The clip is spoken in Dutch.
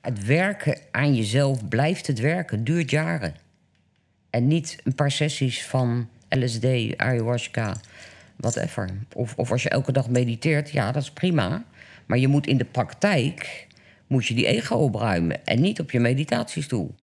Het werken aan jezelf blijft het werken, duurt jaren. En niet een paar sessies van LSD, ayahuasca, whatever. Of, of als je elke dag mediteert, ja, dat is prima. Maar je moet in de praktijk moet je die ego opruimen en niet op je meditatiestoel.